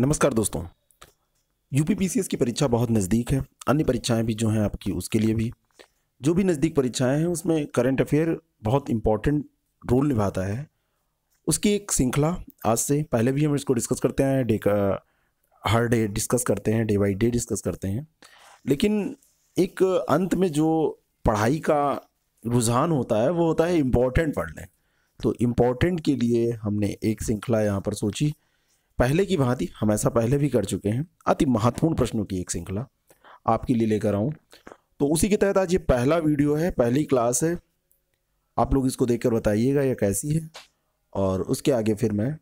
नमस्कार दोस्तों यूपीपीसीएस की परीक्षा बहुत नज़दीक है अन्य परीक्षाएं भी जो हैं आपकी उसके लिए भी जो भी नज़दीक परीक्षाएं हैं उसमें करंट अफेयर बहुत इंपॉर्टेंट रोल निभाता है उसकी एक श्रृंखला आज से पहले भी हम इसको डिस्कस करते हैं डे का हर डे डिस्कस करते हैं डे बाई डे डिस्कस करते हैं लेकिन एक अंत में जो पढ़ाई का रुझान होता है वो होता है इम्पॉर्टेंट पढ़ने तो इम्पॉर्टेंट के लिए हमने एक श्रृंखला यहाँ पर सोची पहले की भांति हम ऐसा पहले भी कर चुके हैं अति महत्वपूर्ण प्रश्नों की एक श्रृंखला आपके लिए लेकर आऊँ तो उसी के तहत आज ये पहला वीडियो है पहली क्लास है आप लोग इसको देखकर बताइएगा यह कैसी है और उसके आगे फिर मैं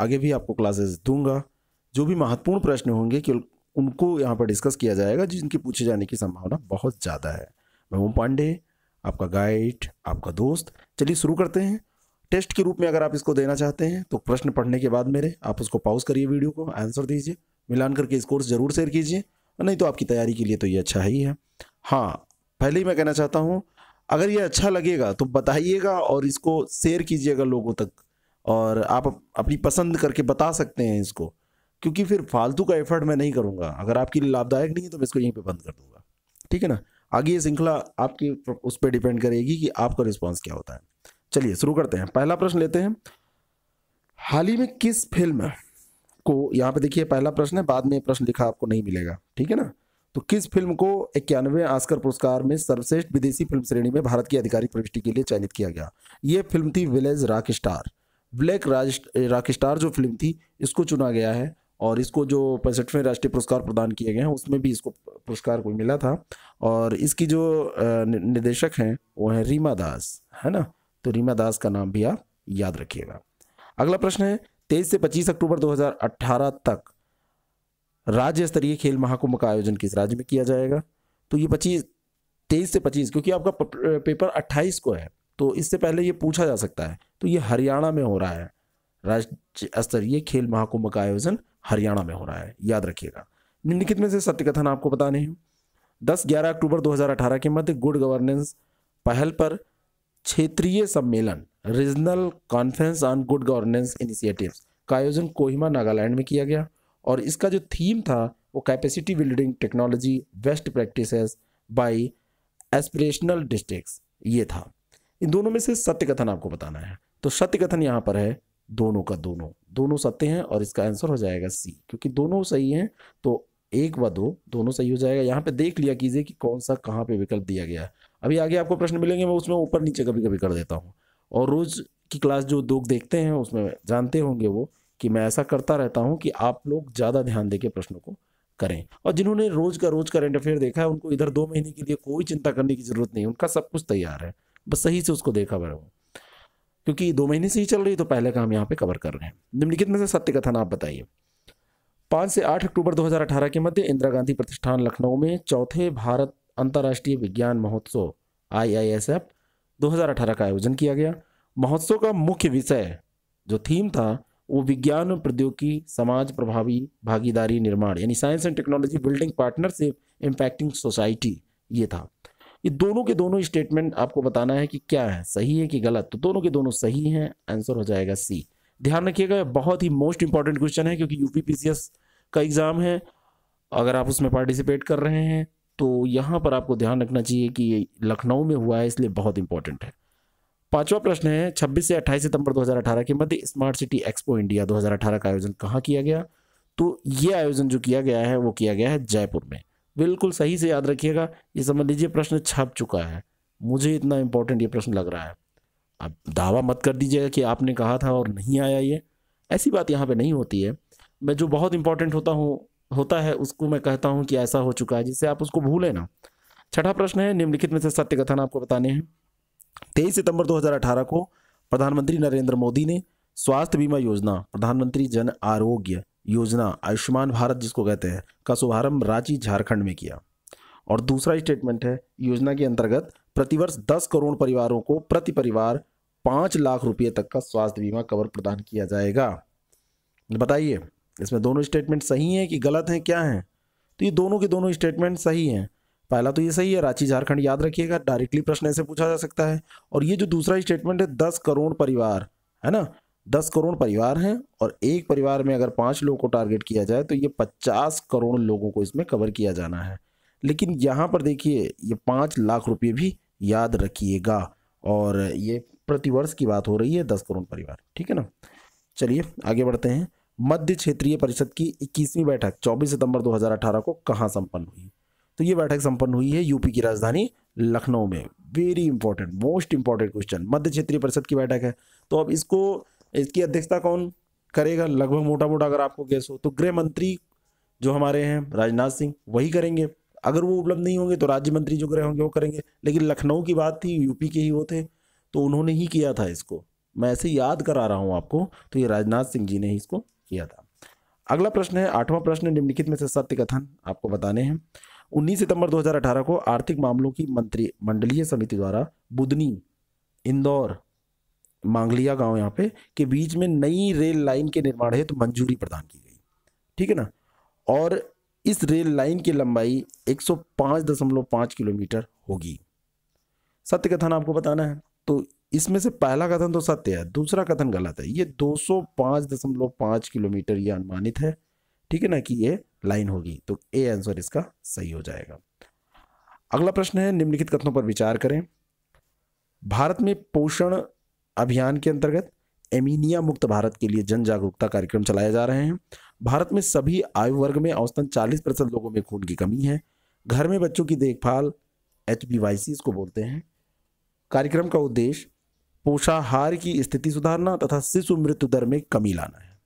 आगे भी आपको क्लासेस दूंगा जो भी महत्वपूर्ण प्रश्न होंगे कि उनको यहाँ पर डिस्कस किया जाएगा जिनके पूछे जाने की संभावना बहुत ज़्यादा है मैं ओम पांडे आपका गाइड आपका दोस्त चलिए शुरू करते हैं टेस्ट के रूप में अगर आप इसको देना चाहते हैं तो प्रश्न पढ़ने के बाद मेरे आप उसको पॉज करिए वीडियो को आंसर दीजिए मिलान करके इस कोर्स ज़रूर शेयर कीजिए नहीं तो आपकी तैयारी के लिए तो ये अच्छा ही है हाँ पहले ही मैं कहना चाहता हूँ अगर ये अच्छा लगेगा तो बताइएगा और इसको शेयर कीजिएगा लोगों तक और आप अपनी पसंद करके बता सकते हैं इसको क्योंकि फिर फालतू का एफर्ट मैं नहीं करूँगा अगर आपके लिए लाभदायक नहीं है तो मैं इसको यहीं पर बंद कर दूँगा ठीक है ना आगे ये श्रृंखला आपकी उस पर डिपेंड करेगी कि आपका रिस्पॉन्स क्या होता है चलिए शुरू करते हैं पहला प्रश्न लेते हैं हाल ही में किस फिल्म को यहाँ पे देखिए पहला प्रश्न है बाद में प्रश्न लिखा आपको नहीं मिलेगा ठीक है ना तो किस फिल्म को इक्यानवे आस्कर पुरस्कार में सर्वश्रेष्ठ विदेशी फिल्म श्रेणी में भारत की आधिकारिक प्रविष्टि के लिए चयनित किया गया ये फिल्म थी Village Rockstar Black Rockstar जो फिल्म थी इसको चुना गया है और इसको जो पैंसठवें राष्ट्रीय पुरस्कार प्रदान किए गए हैं उसमें भी इसको पुरस्कार को मिला था और इसकी जो निर्देशक हैं वो हैं रीमा दास है ना तो रीमा दास का नाम भी आप याद रखिएगा अगला प्रश्न है तेईस से पच्चीस अक्टूबर 2018 तक राज्य स्तरीय खेल महाकुंभ का आयोजन किस राज्य में किया जाएगा तो ये पच्चीस तेईस से पच्चीस क्योंकि आपका पेपर अट्ठाईस को है तो इससे पहले ये पूछा जा सकता है तो ये हरियाणा में हो रहा है राज्य स्तरीय खेल महाकुंभ का आयोजन हरियाणा में हो रहा है याद रखिएगा निम्नलिखित में से सत्य कथन आपको बताने हैं दस ग्यारह अक्टूबर 2018 के मध्य गुड गवर्नेंस पहल पर क्षेत्रीय सम्मेलन regional conference on good governance initiative का आयोजन कोहिमा नागालैंड में किया गया और इसका जो थीम था वो capacity building technology best practices by aspirational districts ये था इन दोनों में से सत्य कथन आपको बताना है तो सत्य कथन यहाँ पर है दोनों का दोनों दोनों सत्य हैं और इसका आंसर हो जाएगा सी क्योंकि दोनों सही हैं तो एक व दो दोनों सही हो जाएगा यहाँ पे देख लिया कीजिए कि कौन सा कहाँ पे विकल्प दिया गया है अभी आगे आपको प्रश्न मिलेंगे मैं उसमें ऊपर नीचे कभी कभी कर देता हूँ और रोज़ की क्लास जो लोग देखते हैं उसमें जानते होंगे वो कि मैं ऐसा करता रहता हूँ कि आप लोग ज़्यादा ध्यान दे के प्रश्नों को करें और जिन्होंने रोज़ का रोज़ करंट अफेयर देखा है उनको इधर दो महीने के लिए कोई चिंता करने की ज़रूरत नहीं उनका सब कुछ तैयार है बस सही से उसको देखा मैंने क्योंकि दो महीने से ही चल रही तो पहले का हम यहाँ पे कवर कर रहे हैं निम्नलिखित में से सत्य कथन आप बताइए पाँच से आठ अक्टूबर 2018 के मध्य इंदिरा गांधी प्रतिष्ठान लखनऊ में चौथे भारत अंतर्राष्ट्रीय विज्ञान महोत्सव आई आई एस एफ दो हजार अठारह का आयोजन किया गया महोत्सव का मुख्य विषय जो थीम था वो विज्ञान और प्रौद्योगिकी समाज प्रभावी भागीदारी निर्माण यानी science and technology building partnership impacting society ये था ये दोनों के दोनों स्टेटमेंट आपको बताना है कि क्या है सही है कि गलत तो दोनों के दोनों सही हैं आंसर हो जाएगा सी ध्यान रखिएगा बहुत ही मोस्ट इंपॉर्टेंट क्वेश्चन है क्योंकि यूपीपीसीएस का एग्ज़ाम है अगर आप उसमें पार्टिसिपेट कर रहे हैं तो यहाँ पर आपको ध्यान रखना चाहिए कि ये लखनऊ में हुआ है इसलिए बहुत इंपॉर्टेंट है पांचवा प्रश्न है 26 से 28 सितंबर 2018 के मध्य स्मार्ट सिटी एक्सपो इंडिया 2018 का आयोजन कहाँ किया गया तो ये आयोजन जो किया गया है वो किया गया है जयपुर में बिल्कुल सही से याद रखिएगा ये समझ लीजिए प्रश्न छप चुका है मुझे इतना इम्पोर्टेंट ये प्रश्न लग रहा है अब दावा मत कर दीजिएगा कि आपने कहा था और नहीं आया ये ऐसी बात यहाँ पर नहीं होती है मैं जो बहुत इंपॉर्टेंट होता हूँ होता है उसको मैं कहता हूँ कि ऐसा हो चुका है जिससे आप उसको भूलें ना छठा प्रश्न है निम्नलिखित में से सत्य कथन आपको बताने हैं तेईस सितंबर 2018 को प्रधानमंत्री नरेंद्र मोदी ने स्वास्थ्य बीमा योजना प्रधानमंत्री जन आरोग्य योजना आयुष्मान भारत जिसको कहते हैं का शुभारंभ रांची झारखंड में किया और दूसरा स्टेटमेंट है योजना के अंतर्गत प्रतिवर्ष दस करोड़ परिवारों को प्रति परिवार पांच लाख रुपये तक का स्वास्थ्य बीमा कवर प्रदान किया जाएगा बताइए इसमें दोनों स्टेटमेंट सही हैं कि गलत हैं क्या हैं तो ये दोनों के दोनों स्टेटमेंट सही हैं पहला तो ये सही है रांची झारखंड याद रखिएगा डायरेक्टली प्रश्न ऐसे पूछा जा सकता है और ये जो दूसरा स्टेटमेंट है दस करोड़ परिवार है ना दस करोड़ परिवार हैं और एक परिवार में अगर पाँच लोगों को टारगेट किया जाए तो ये पचास करोड़ लोगों को इसमें कवर किया जाना है लेकिन यहाँ पर देखिए ये पाँच लाख रुपये भी याद रखिएगा और ये प्रतिवर्ष की बात हो रही है दस करोड़ परिवार ठीक है ना चलिए आगे बढ़ते हैं मध्य क्षेत्रीय परिषद की इक्कीसवीं बैठक 24 सितंबर 2018 को कहाँ संपन्न हुई तो ये बैठक संपन्न हुई है यूपी की राजधानी लखनऊ में very important most important question मध्य क्षेत्रीय परिषद की बैठक है तो अब इसको इसकी अध्यक्षता कौन करेगा लगभग मोटा मोटा अगर आपको गैस हो तो गृह मंत्री जो हमारे हैं राजनाथ सिंह वही करेंगे अगर वो उपलब्ध नहीं होंगे तो राज्य मंत्री जो गृह होंगे वो करेंगे लेकिन लखनऊ की बात थी यूपी के ही वो थे तो उन्होंने ही किया था इसको मैं ऐसे याद करा रहा हूँ आपको तो ये राजनाथ सिंह जी ने ही इसको किया था अगला प्रश्न है आठवां प्रश्न निम्नलिखित में से सत्य कथन आपको बताने हैं 19 सितंबर 2018 को आर्थिक मामलों की मंत्री मंडलीय समिति द्वारा बुधनी इंदौर मांगलिया गांव यहाँ पे के बीच में नई रेल लाइन के निर्माण हेतु तो मंजूरी प्रदान की गई ठीक है ना और इस रेल लाइन की लंबाई 105.5 किलोमीटर होगी सत्य कथन आपको बताना है तो इसमें से पहला कथन तो सत्य है दूसरा कथन गलत है ये 205.5 किलोमीटर ये अनुमानित है ठीक है ना कि ये लाइन होगी तो ए आंसर इसका सही हो जाएगा अगला प्रश्न है निम्नलिखित कथनों पर विचार करें भारत में पोषण अभियान के अंतर्गत एमिनिया मुक्त भारत के लिए जन जागरूकता कार्यक्रम चलाए जा रहे हैं भारत में सभी आयु वर्ग में औसतन 40 प्रतिशत लोगों में खून की कमी है घर में बच्चों की देखभाल एच इसको बोलते हैं कार्यक्रम का उद्देश्य पोषाहार की स्थिति सुधारना तथा शिशु मृत्यु दर में कमी लाना है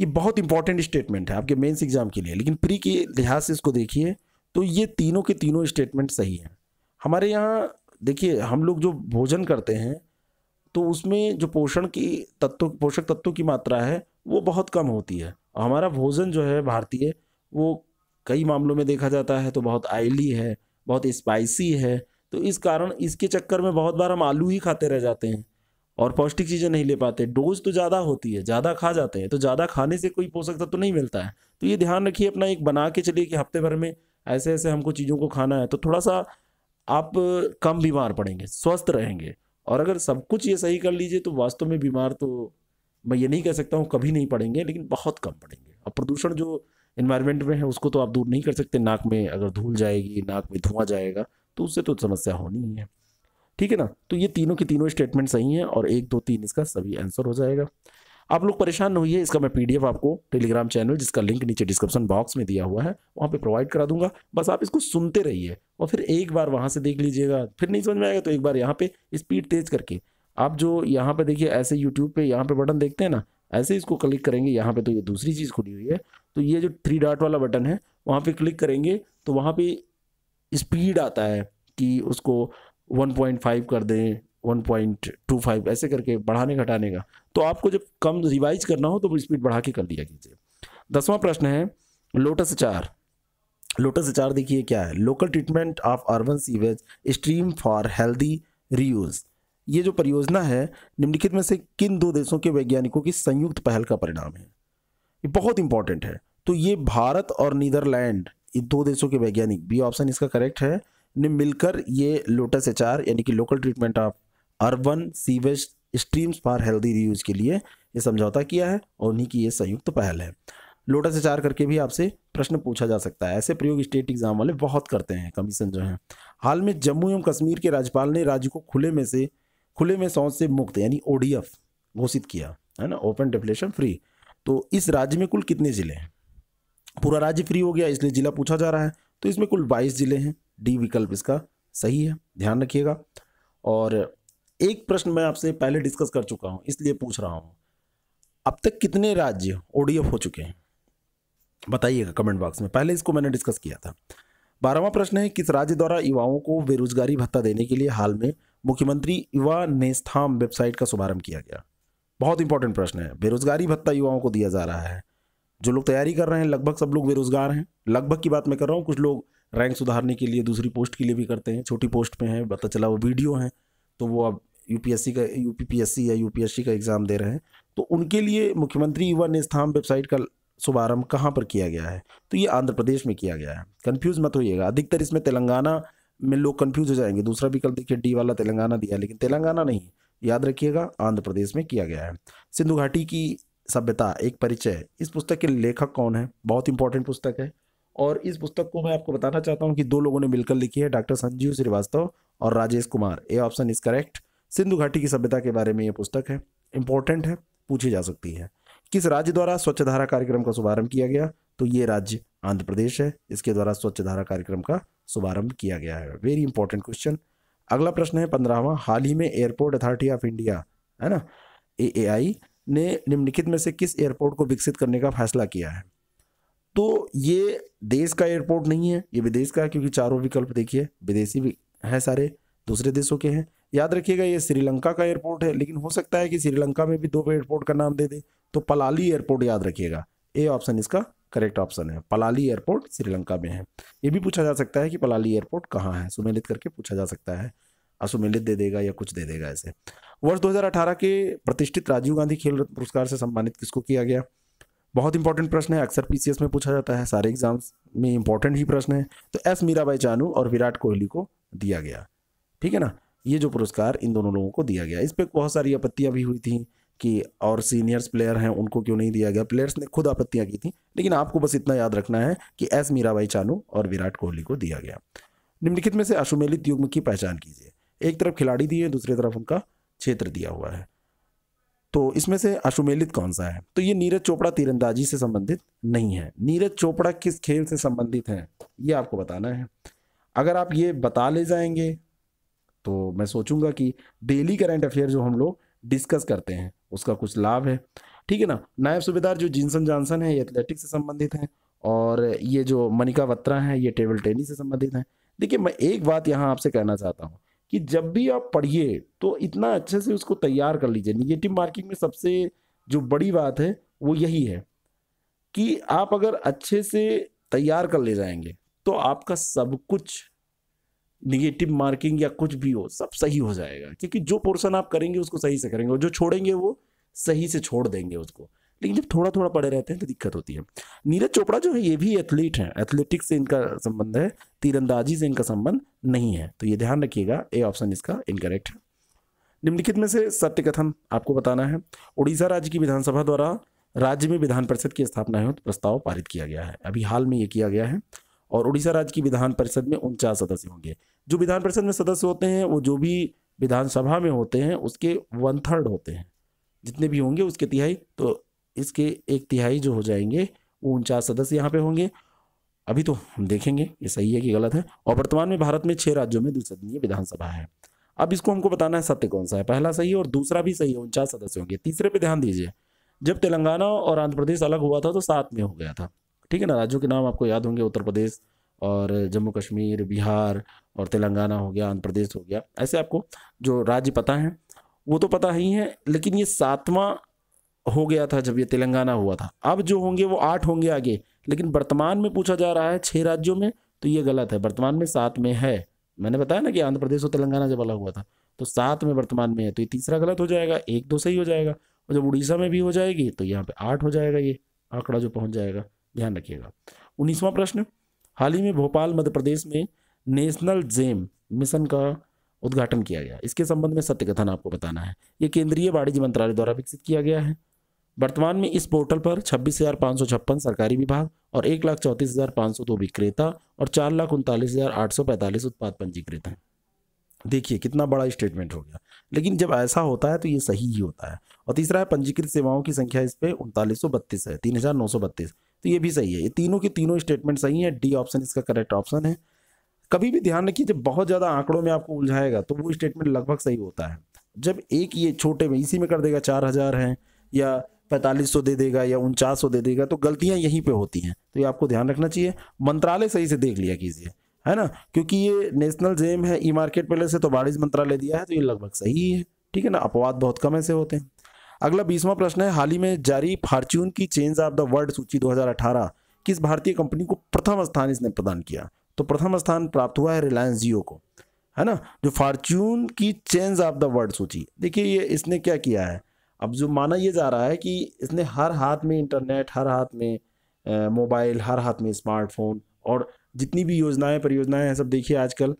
ये बहुत इंपॉर्टेंट स्टेटमेंट है आपके मेन्स एग्जाम के लिए लेकिन प्री के लिहाज से इसको देखिए तो ये तीनों के तीनों स्टेटमेंट सही हैं हमारे यहाँ देखिए हम लोग जो भोजन करते हैं तो उसमें जो पोषण की तत्व पोषक तत्वों की मात्रा है वो बहुत कम होती है हमारा भोजन जो है भारतीय वो कई मामलों में देखा जाता है तो बहुत आयली है बहुत स्पाइसी है तो इस कारण इसके चक्कर में बहुत बार हम आलू ही खाते रह जाते हैं और पौष्टिक चीज़ें नहीं ले पाते डोज तो ज़्यादा होती है ज़्यादा खा जाते हैं तो ज़्यादा खाने से कोई पोषक तत्व तो नहीं मिलता है तो ये ध्यान रखिए अपना एक बना के चलिए कि हफ्ते भर में ऐसे ऐसे हमको चीज़ों को खाना है तो थोड़ा सा आप कम बीमार पड़ेंगे स्वस्थ रहेंगे और अगर सब कुछ ये सही कर लीजिए तो वास्तव में बीमार तो मैं ये नहीं कह सकता हूँ कभी नहीं पड़ेंगे लेकिन बहुत कम पड़ेंगे अब प्रदूषण जो इन्वायरमेंट में है उसको तो आप दूर नहीं कर सकते नाक में अगर धूल जाएगी नाक में धुआं जाएगा तो उससे तो समस्या होनी ही है ठीक है ना तो ये तीनों की तीनों स्टेटमेंट सही हैं और एक दो तीन इसका सभी आंसर हो जाएगा आप लोग परेशान नहीं है इसका मैं पीडीएफ आपको टेलीग्राम चैनल जिसका लिंक नीचे डिस्क्रिप्शन बॉक्स में दिया हुआ है वहाँ पे प्रोवाइड करा दूंगा बस आप इसको सुनते रहिए और फिर एक बार वहाँ से देख लीजिएगा फिर नहीं समझ में आएगा तो एक बार यहाँ पे स्पीड तेज करके आप जो यहाँ पे देखिए ऐसे यूट्यूब पे यहाँ पे बटन देखते हैं ना ऐसे इसको क्लिक करेंगे यहाँ पे तो ये दूसरी चीज़ खुली हुई है तो ये जो थ्री डॉट वाला बटन है वहाँ पे क्लिक करेंगे तो वहाँ पे स्पीड आता है कि उसको 1.5 कर दें 1.25 ऐसे करके बढ़ाने घटाने का तो आपको जब कम रिवाइज करना हो तो स्पीड बढ़ा के कर लिया कीजिए दसवां प्रश्न है लोटस अचार लोटस अचार देखिए क्या है local treatment of urban sewage stream for healthy reuse ये जो परियोजना है निम्नलिखित में से किन दो देशों के वैज्ञानिकों की संयुक्त पहल का परिणाम है ये बहुत इंपॉर्टेंट है तो ये भारत और नीदरलैंड दो देशों के वैज्ञानिक बी ऑप्शन इसका करेक्ट है ने मिलकर ये लोटस एच यानी कि local treatment of urban sewage streams for healthy reuse के लिए ये समझौता किया है और उन्हीं की ये संयुक्त तो पहल है लोटस एच करके भी आपसे प्रश्न पूछा जा सकता है ऐसे प्रयोग स्टेट एग्जाम वाले बहुत करते हैं कमीशन जो है हाल में जम्मू एवं कश्मीर के राज्यपाल ने राज्य को खुले में से खुले में शौच से मुक्त यानी ओ घोषित किया है ना ओपन डेफिनेशन फ्री तो इस राज्य में कुल कितने ज़िले हैं पूरा राज्य फ्री हो गया इसलिए जिला पूछा जा रहा है तो इसमें कुल बाईस जिले हैं डी विकल्प इसका सही है ध्यान रखिएगा और एक प्रश्न मैं आपसे पहले डिस्कस कर चुका हूँ इसलिए पूछ रहा हूँ अब तक कितने राज्य ओडीएफ हो चुके हैं बताइएगा कमेंट बॉक्स में पहले इसको मैंने डिस्कस किया था बारहवा प्रश्न है किस राज्य द्वारा युवाओं को बेरोजगारी भत्ता देने के लिए हाल में मुख्यमंत्री युवा नेस्थाम वेबसाइट का शुभारंभ किया गया बहुत इंपॉर्टेंट प्रश्न है बेरोजगारी भत्ता युवाओं को दिया जा रहा है जो लोग तैयारी कर रहे हैं लगभग सब लोग बेरोजगार हैं लगभग की बात मैं कर रहा हूँ कुछ लोग रैंक सुधारने के लिए दूसरी पोस्ट के लिए भी करते हैं छोटी पोस्ट पे हैं पता चला वो वीडियो हैं तो वो अब यू का यू या यू का एग्ज़ाम दे रहे हैं तो उनके लिए मुख्यमंत्री युवा निस्थान वेबसाइट का शुभारंभ कहाँ पर किया गया है तो ये आंध्र प्रदेश में किया गया है कन्फ्यूज़ मत होइएगा अधिकतर इसमें तेलंगाना में लोग कन्फ्यूज़ हो जाएंगे दूसरा भी कल देखिए डी वाला तेलंगाना दिया लेकिन तेलंगाना नहीं याद रखिएगा आंध्र प्रदेश में किया गया है सिंधु घाटी की सभ्यता एक परिचय इस पुस्तक के लेखक कौन है बहुत इंपॉर्टेंट पुस्तक है और इस पुस्तक को मैं आपको बताना चाहता हूँ कि दो लोगों ने मिलकर लिखी है डॉक्टर संजीव श्रीवास्तव और Rajesh Kumar A option is correct Sindhu घाटी की सभ्यता के बारे में ये पुस्तक है इंपॉर्टेंट है पूछी जा सकती है किस राज्य द्वारा स्वच्छ धारा कार्यक्रम का शुभारंभ किया गया तो ये राज्य आंध्र प्रदेश है इसके द्वारा स्वच्छ धारा कार्यक्रम का शुभारंभ किया गया है वेरी इंपॉर्टेंट क्वेश्चन अगला प्रश्न है पंद्रहवा हाल ही में एयरपोर्ट अथॉरिटी ऑफ इंडिया है ना ए आई ने निम्नलिखित में से किस एयरपोर्ट को विकसित करने का फैसला किया है तो ये देश का एयरपोर्ट नहीं है ये विदेश का है क्योंकि चारों विकल्प देखिए विदेशी भी हैं सारे दूसरे देशों के हैं याद रखिएगा ये श्रीलंका का एयरपोर्ट है लेकिन हो सकता है कि श्रीलंका में भी दो एयरपोर्ट का नाम दे दे तो पलाली एयरपोर्ट याद रखिएगा ए ऑप्शन इसका करेक्ट ऑप्शन है पलाली एयरपोर्ट श्रीलंका में है ये भी पूछा जा सकता है कि पलाली एयरपोर्ट कहाँ है सुमेलित करके पूछा जा सकता है असुमेलित दे देगा या कुछ दे देगा ऐसे वर्ष 2018 के प्रतिष्ठित राजीव गांधी खेल रत्न पुरस्कार से सम्मानित किसको किया गया बहुत इंपॉर्टेंट प्रश्न है अक्सर पीसीएस में पूछा जाता है सारे एग्जाम्स में इंपॉर्टेंट ही प्रश्न है तो एस मीराबाई चानू और विराट कोहली को दिया गया ठीक है ना ये जो पुरस्कार इन दोनों लोगों को दिया गया इस पर बहुत सारी आपत्तियाँ भी हुई थी कि और सीनियर्स प्लेयर हैं उनको क्यों नहीं दिया गया प्लेयर्स ने खुद आपत्तियाँ की थी लेकिन आपको बस इतना याद रखना है कि एस मीराबाई चानू और विराट कोहली को दिया गया निम्नलिखित में से अशुमेलित युग्म की पहचान कीजिए एक तरफ खिलाड़ी दिए दूसरी तरफ उनका क्षेत्र दिया हुआ है तो इसमें से अशुमेलित कौन सा है तो ये नीरज चोपड़ा तीरंदाजी से संबंधित नहीं है नीरज चोपड़ा किस खेल से संबंधित है ये आपको बताना है अगर आप ये बता ले जाएंगे तो मैं सोचूंगा कि डेली करंट अफेयर जो हम लोग डिस्कस करते हैं उसका कुछ लाभ है ठीक है ना नायब सूबेदार जो जिनसन जॉनसन है ये एथलेटिक्स से संबंधित हैं और ये जो मनिका वत्रा हैं ये टेबल टेनिस से संबंधित हैं देखिए मैं एक बात यहाँ आपसे कहना चाहता हूँ कि जब भी आप पढ़िए तो इतना अच्छे से उसको तैयार कर लीजिए निगेटिव मार्किंग में सबसे जो बड़ी बात है वो यही है कि आप अगर अच्छे से तैयार कर ले जाएंगे तो आपका सब कुछ निगेटिव मार्किंग या कुछ भी हो सब सही हो जाएगा क्योंकि जो पोर्शन आप करेंगे उसको सही से करेंगे और जो छोड़ेंगे वो सही से छोड़ देंगे उसको लेकिन जब थोड़ा थोड़ा पड़े रहते हैं तो दिक्कत होती है नीरज चोपड़ा जो है ये भी एथलीट है एथलेटिक्स से इनका संबंध है तीरंदाजी से इनका संबंध नहीं है तो ये ध्यान रखिएगा ए ऑप्शन इसका इनकरेक्ट है निम्नलिखित में से सत्य कथन आपको बताना है उड़ीसा राज्य की विधानसभा द्वारा राज्य में विधान परिषद की स्थापना हेतु तो प्रस्ताव पारित किया गया है अभी हाल में ये किया गया है और उड़ीसा राज्य की विधान परिषद में उनचास सदस्य होंगे जो विधान परिषद में सदस्य होते हैं वो जो भी विधानसभा में होते हैं उसके वन थर्ड होते हैं जितने भी होंगे उसके तिहाई तो इसके एक तिहाई जो हो जाएंगे वो उनचास सदस्य यहाँ पे होंगे अभी तो हम देखेंगे ये सही है कि गलत है और वर्तमान में भारत में छह राज्यों में द्विसदनीय विधानसभा है अब इसको हमको बताना है सत्य कौन सा है पहला सही है और दूसरा भी सही है उनचास सदस्य होंगे तीसरे पे ध्यान दीजिए जब तेलंगाना और आंध्र प्रदेश अलग हुआ था तो सात में हो गया था ठीक है ना राज्यों के नाम आपको याद होंगे उत्तर प्रदेश और जम्मू कश्मीर बिहार और तेलंगाना हो गया आंध्र प्रदेश हो गया ऐसे आपको जो राज्य पता है वो तो पता ही है लेकिन ये सातवां हो गया था जब ये तेलंगाना हुआ था अब जो होंगे वो आठ होंगे आगे लेकिन वर्तमान में पूछा जा रहा है छः राज्यों में तो ये गलत है वर्तमान में सात में है मैंने बताया ना कि आंध्र प्रदेश और तेलंगाना जब अलग हुआ था तो सात में वर्तमान में है तो ये तीसरा गलत हो जाएगा एक दो सही हो जाएगा और जब उड़ीसा में भी हो जाएगी तो यहाँ पे आठ हो जाएगा ये आंकड़ा जो पहुंच जाएगा ध्यान रखिएगा उन्नीसवां प्रश्न हाल ही में भोपाल मध्य प्रदेश में नेशनल जेम मिशन का उद्घाटन किया गया इसके संबंध में सत्य कथन आपको बताना है ये केंद्रीय वाणिज्य मंत्रालय द्वारा विकसित किया गया है वर्तमान में इस पोर्टल पर छब्बीस हज़ार पाँच सौ छप्पन सरकारी विभाग और एक लाख चौंतीस हज़ार पाँच सौ दो विक्रेता और चार लाख उनतालीस हज़ार आठ सौ पैंतालीस उत्पाद पंजीकृत हैं देखिए कितना बड़ा स्टेटमेंट हो गया लेकिन जब ऐसा होता है तो ये सही ही होता है और तीसरा है पंजीकृत सेवाओं की संख्या इस पर उनतालीस सौ बत्तीस है तीन हज़ार नौ सौ बत्तीस तो ये भी सही है ये तीनों के तीनों स्टेटमेंट सही हैं डी ऑप्शन इसका करेक्ट ऑप्शन है कभी भी ध्यान रखिए जब बहुत ज़्यादा आंकड़ों में आपको उलझाएगा तो वो स्टेटमेंट लगभग सही होता है जब एक ये छोटे में इसी में कर देगा चार हज़ार है या पैंतालीस सौ दे देगा या उनचास सौ दे देगा तो गलतियाँ यहीं पे होती हैं तो ये आपको ध्यान रखना चाहिए मंत्रालय सही से देख लिया कीजिए है ना क्योंकि ये नेशनल जेम है ई मार्केट पहले से तो वाणिज्य मंत्रालय दिया है तो ये लगभग सही है ठीक है ना अपवाद बहुत कम ऐसे होते हैं अगला बीसवां प्रश्न है हाल ही में जारी फार्च्यून की चेंज ऑफ द वर्ल्ड सूची 2018 किस भारतीय कंपनी को प्रथम स्थान इसने प्रदान किया तो प्रथम स्थान प्राप्त हुआ है रिलायंस जियो को है ना जो फार्च्यून की चेंज ऑफ द वर्ल्ड सूची देखिए ये इसने क्या किया है अब जो माना ये जा रहा है कि इसने हर हाथ में इंटरनेट हर हाथ में मोबाइल हर हाथ में स्मार्टफोन और जितनी भी योजनाएं परियोजनाएं हैं सब देखिए आजकल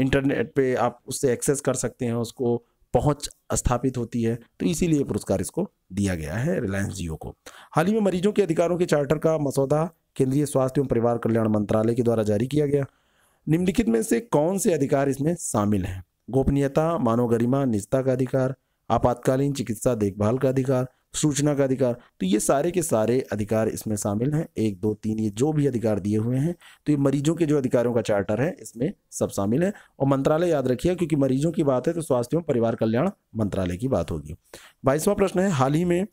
इंटरनेट पे आप उससे एक्सेस कर सकते हैं उसको पहुंच स्थापित होती है तो इसीलिए पुरस्कार इसको दिया गया है रिलायंस जियो को हाल ही में मरीजों के अधिकारों के चार्टर का मसौदा केंद्रीय स्वास्थ्य एवं परिवार कल्याण मंत्रालय के द्वारा जारी किया गया निम्नलिखित में से कौन से अधिकार इसमें शामिल हैं गोपनीयता मानव गरिमा निजता का अधिकार आपातकालीन चिकित्सा देखभाल का अधिकार सूचना का अधिकार तो ये सारे के सारे अधिकार इसमें शामिल हैं एक दो तीन ये जो भी अधिकार दिए हुए हैं तो ये मरीजों के जो अधिकारों का चार्टर है इसमें सब शामिल है और मंत्रालय याद रखिए क्योंकि मरीजों की बात है तो स्वास्थ्य एवं परिवार कल्याण मंत्रालय की बात होगी बाईसवां प्रश्न है हाल ही में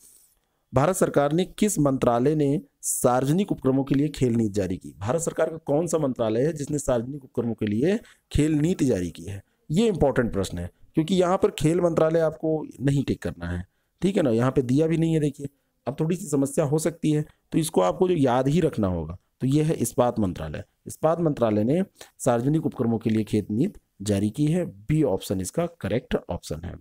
भारत सरकार ने किस मंत्रालय ने सार्वजनिक उपक्रमों के लिए खेल नीति जारी की भारत सरकार का कौन सा मंत्रालय है जिसने सार्वजनिक उपक्रमों के लिए खेल नीति जारी की है ये इंपॉर्टेंट प्रश्न है क्योंकि यहाँ पर खेल मंत्रालय आपको नहीं टिक करना है ठीक है ना यहाँ पे दिया भी नहीं है देखिए अब थोड़ी सी समस्या हो सकती है तो इसको आपको जो याद ही रखना होगा तो ये है इस्पात मंत्रालय इस्पात मंत्रालय ने सार्वजनिक उपक्रमों के लिए खेत नीत जारी की है बी ऑप्शन इसका करेक्ट ऑप्शन है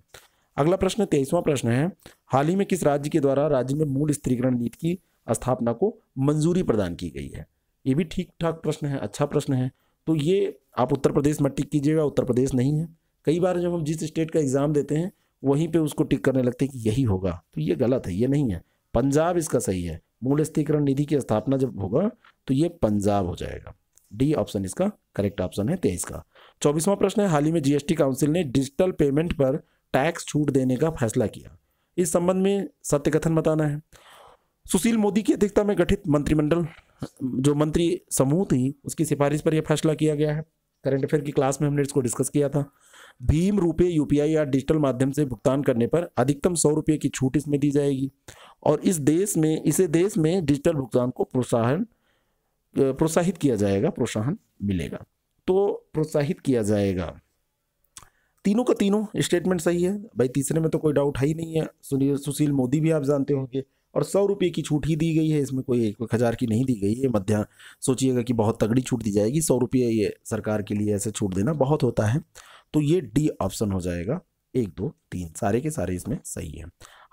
अगला प्रश्न तेईसवां प्रश्न है हाल ही में किस राज्य के द्वारा राज्य में मूल स्त्रीकरण नीति की स्थापना को मंजूरी प्रदान की गई है ये भी ठीक ठाक प्रश्न है अच्छा प्रश्न है तो ये आप उत्तर प्रदेश मत टिक कीजिएगा उत्तर प्रदेश नहीं है कई बार जब हम जिस स्टेट का एग्ज़ाम देते हैं वहीं पे उसको टिक करने लगते हैं कि यही होगा तो ये गलत है ये नहीं है पंजाब इसका सही है मूल स्थिरीकरण निधि की स्थापना जब होगा तो ये पंजाब हो जाएगा डी ऑप्शन इसका करेक्ट ऑप्शन है तेईस का चौबीसवां प्रश्न है हाल ही में जीएसटी काउंसिल ने डिजिटल पेमेंट पर टैक्स छूट देने का फैसला किया इस संबंध में सत्य कथन बताना है सुशील मोदी की अध्यक्षता में गठित मंत्रिमंडल जो मंत्री समूह थी उसकी सिफारिश पर यह फैसला किया गया है करंट अफेयर की क्लास में हमने इसको डिस्कस किया था भीम रुपये यूपीआई या डिजिटल माध्यम से भुगतान करने पर अधिकतम सौ रुपये की छूट इसमें दी जाएगी और इस देश में इसे देश में डिजिटल भुगतान को प्रोत्साहन प्रोत्साहित किया जाएगा प्रोत्साहन मिलेगा तो प्रोत्साहित किया जाएगा तीनों का तीनों स्टेटमेंट सही है भाई तीसरे में तो कोई डाउट है ही नहीं है सुनील सुशील मोदी भी आप जानते होंगे और सौ रुपये की छूट ही दी गई है इसमें कोई एक हज़ार की नहीं दी गई है मध्या सोचिएगा कि बहुत तगड़ी छूट दी जाएगी सौ रुपये ये सरकार के लिए ऐसे छूट देना बहुत होता है तो ये डी ऑप्शन हो जाएगा एक दो तीन सारे के सारे इसमें सही है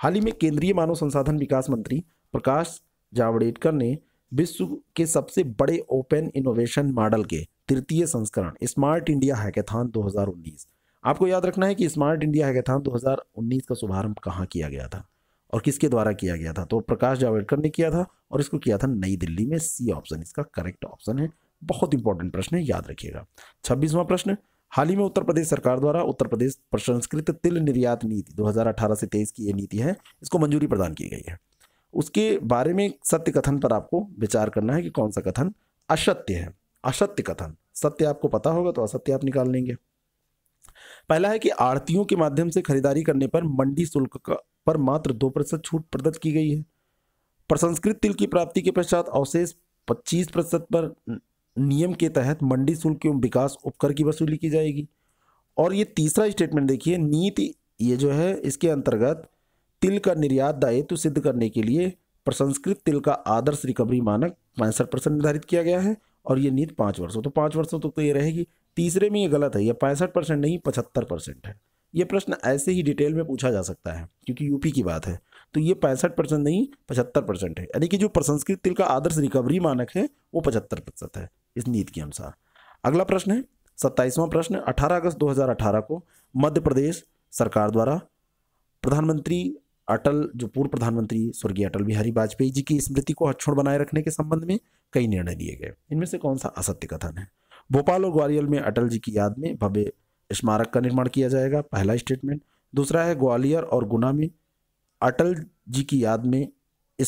हाल ही में केंद्रीय मानव संसाधन विकास मंत्री प्रकाश जावड़ेकर ने विश्व के सबसे बड़े ओपन इनोवेशन मॉडल के तृतीय संस्करण स्मार्ट इंडिया हैकेथान 2019 आपको याद रखना है कि स्मार्ट इंडिया हैकेथान 2019 का शुभारंभ कहाँ किया गया था और किसके द्वारा किया गया था तो प्रकाश जावड़ेकर ने किया था और इसको किया था नई दिल्ली में सी ऑप्शन इसका करेक्ट ऑप्शन है बहुत इंपॉर्टेंट प्रश्न है याद रखिएगा छब्बीसवां प्रश्न हाल ही में उत्तर प्रदेश सरकार द्वारा उत्तर प्रदेश प्रसंस्कृत तिल निर्यात नीति 2018 से 23 की ये नीति है इसको मंजूरी प्रदान की गई है उसके बारे में सत्य कथन पर आपको विचार करना है कि कौन सा कथन असत्य है असत्य कथन सत्य आपको पता होगा तो असत्य आप निकाल लेंगे पहला है कि आड़तियों के माध्यम से खरीदारी करने पर मंडी शुल्क पर मात्र दो प्रतिशत छूट प्रदत्त की गई है प्रसंस्कृत तिल की प्राप्ति के पश्चात अवशेष 25 प्रतिशत पर नियम के तहत मंडी शुल्क एवं विकास उपकर की वसूली की जाएगी और ये तीसरा स्टेटमेंट देखिए नीति ये जो है इसके अंतर्गत तिल का निर्यात दायित्व सिद्ध करने के लिए प्रसंस्कृत तिल का आदर्श रिकवरी मानक पैंसठ परसेंट निर्धारित किया गया है और ये नीति पाँच वर्षों तो पाँच वर्षों तक तो, तो ये रहेगी तीसरे में ये गलत है ये पैंसठ परसेंट नहीं पचहत्तर परसेंट है ये प्रश्न ऐसे ही डिटेल में पूछा जा सकता है क्योंकि यूपी की बात है तो ये पैंसठ परसेंट नहीं पचहत्तर परसेंट है यानी कि जो प्रसंस्कृत तिल का आदर्श रिकवरी मानक है वो पचहत्तर प्रतिशत है इस नीति के अनुसार अगला प्रश्न है सत्ताईसवां प्रश्न 18 अगस्त 2018 को मध्य प्रदेश सरकार द्वारा प्रधानमंत्री अटल जो पूर्व प्रधानमंत्री स्वर्गीय अटल बिहारी वाजपेयी जी की स्मृति को अक्षुण बनाए रखने के संबंध में कई निर्णय दिए गए इनमें से कौन सा असत्य कथन है भोपाल और ग्वालियर में अटल जी की याद में भव्य स्मारक का निर्माण किया जाएगा पहला स्टेटमेंट दूसरा है ग्वालियर और गुना में अटल जी की याद में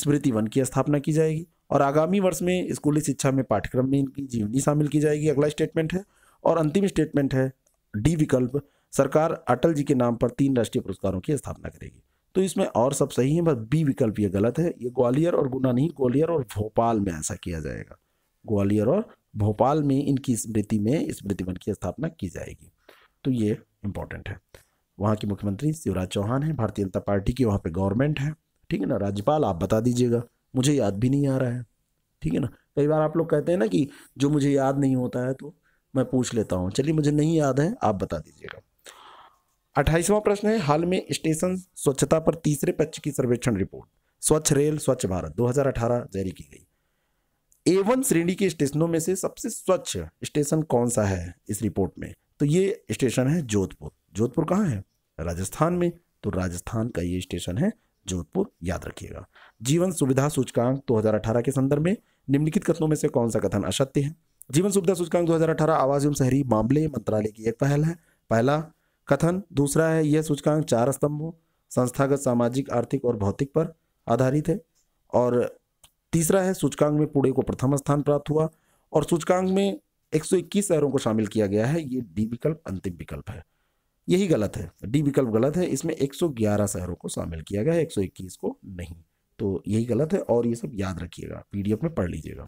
स्मृति वन की स्थापना की जाएगी और आगामी वर्ष में स्कूली शिक्षा में पाठ्यक्रम में इनकी जीवनी शामिल की जाएगी अगला स्टेटमेंट है और अंतिम स्टेटमेंट है डी विकल्प सरकार अटल जी के नाम पर तीन राष्ट्रीय पुरस्कारों की स्थापना करेगी तो इसमें और सब सही है बस बी विकल्प ये गलत है ये ग्वालियर और गुना नहीं ग्वालियर और भोपाल में ऐसा किया जाएगा ग्वालियर और भोपाल में इनकी स्मृति में वन की स्थापना की जाएगी तो ये इम्पोर्टेंट है वहाँ के मुख्यमंत्री शिवराज चौहान हैं भारतीय जनता पार्टी की वहाँ पे गवर्नमेंट है ठीक है ना राज्यपाल आप बता दीजिएगा मुझे याद भी नहीं आ रहा है ठीक है ना कई बार आप लोग कहते हैं ना कि जो मुझे याद नहीं होता है तो मैं पूछ लेता हूँ चलिए मुझे नहीं याद है आप बता दीजिएगा अट्ठाईसवां प्रश्न है हाल में स्टेशन स्वच्छता पर तीसरे पक्ष की सर्वेक्षण रिपोर्ट स्वच्छ रेल स्वच्छ भारत 2018 जारी की गई ए वन श्रेणी के स्टेशनों में से सबसे स्वच्छ स्टेशन कौन सा है इस रिपोर्ट में तो ये स्टेशन है जोधपुर जोधपुर कहाँ है राजस्थान में तो राजस्थान का ये स्टेशन है जोधपुर याद रखिएगा जीवन सुविधा सूचकांक 2018 के संदर्भ में निम्नलिखित कथनों में से कौन सा कथन असत्य है जीवन सुविधा सूचकांक 2018 आवास एवं शहरी मामले मंत्रालय की एक पहल है पहला कथन दूसरा है यह सूचकांक चार स्तंभों संस्थागत सामाजिक आर्थिक और भौतिक पर आधारित है और तीसरा है सूचकांक में पुणे को प्रथम स्थान प्राप्त हुआ और सूचकांक में 121 शहरों को शामिल किया गया है ये डी विकल्प अंतिम विकल्प है यही गलत है डी विकल्प गलत है इसमें 111 शहरों को शामिल किया गया है 121 को नहीं तो यही गलत है और ये सब याद रखिएगा पीडीएफ में पढ़ लीजिएगा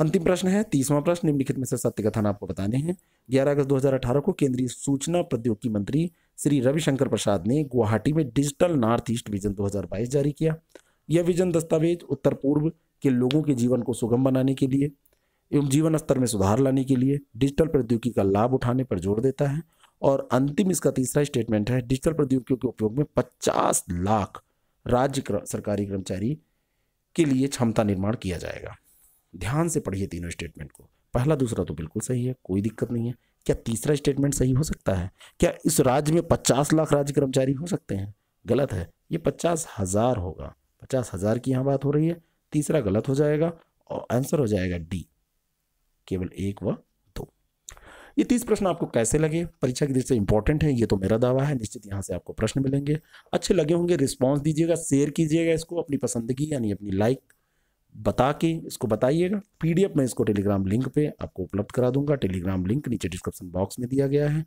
अंतिम प्रश्न है तीसवां प्रश्न निम्नलिखित में से सत्य कथन आपको बताने हैं 11 अगस्त 2018 को केंद्रीय सूचना प्रौद्योगिकी मंत्री श्री रविशंकर प्रसाद ने गुवाहाटी में डिजिटल नॉर्थ ईस्ट विजन 2022 जारी किया यह विजन दस्तावेज उत्तर पूर्व के लोगों के जीवन को सुगम बनाने के लिए एवं जीवन स्तर में सुधार लाने के लिए डिजिटल प्रौद्योगिकी का लाभ उठाने पर जोर देता है और अंतिम इसका तीसरा स्टेटमेंट है डिजिटल प्रौद्योगिकियों के उपयोग में 50 लाख राज्य सरकारी कर्मचारी के लिए क्षमता निर्माण किया जाएगा ध्यान से पढ़िए तीनों स्टेटमेंट को पहला दूसरा तो बिल्कुल सही है कोई दिक्कत नहीं है क्या तीसरा स्टेटमेंट सही हो सकता है क्या इस राज्य में पचास लाख राज्य कर्मचारी हो सकते हैं गलत है ये पचास हज़ार होगा पचास हज़ार की यहाँ बात हो रही है तीसरा गलत हो जाएगा और आंसर हो जाएगा डी केवल एक व ये तीस प्रश्न आपको कैसे लगे परीक्षा की दृष्टि से इंपॉर्टेंट है ये तो मेरा दावा है निश्चित यहाँ से आपको प्रश्न मिलेंगे अच्छे लगे होंगे रिस्पॉन्स दीजिएगा शेयर कीजिएगा इसको अपनी पसंदगी यानी अपनी लाइक बता के इसको बताइएगा पीडीएफ में इसको टेलीग्राम लिंक पे आपको उपलब्ध करा दूंगा टेलीग्राम लिंक नीचे डिस्क्रिप्शन बॉक्स में दिया गया है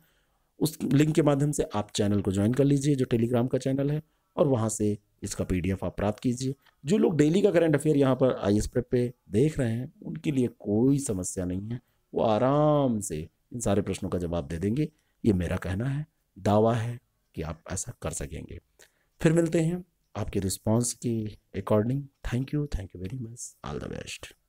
उस लिंक के माध्यम से आप चैनल को ज्वाइन कर लीजिए जो टेलीग्राम का चैनल है और वहाँ से इसका पीडीएफ आप प्राप्त कीजिए जो लोग डेली का करंट अफेयर यहाँ पर आई एस पे देख रहे हैं उनके लिए कोई समस्या नहीं है वो आराम से इन सारे प्रश्नों का जवाब दे देंगे ये मेरा कहना है दावा है कि आप ऐसा कर सकेंगे फिर मिलते हैं आपके रिस्पॉन्स की according thank you thank you very much all the best